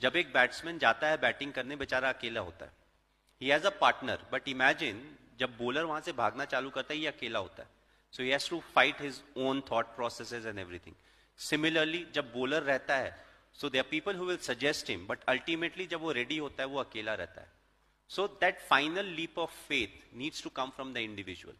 जब एक बैट्समैन जाता है बैटिंग करने बेचारा अकेला होता है he has a partner but imagine जब बोलर वहां से भागना चालू करता है ये अकेला होता है so he has to fight his own thought process and everything similarly जब बोलर रहता है so there people who will suggest him but ultimately जब वो रेडी होता है वो अकेला रहता है so that final leap of faith needs to come from the individual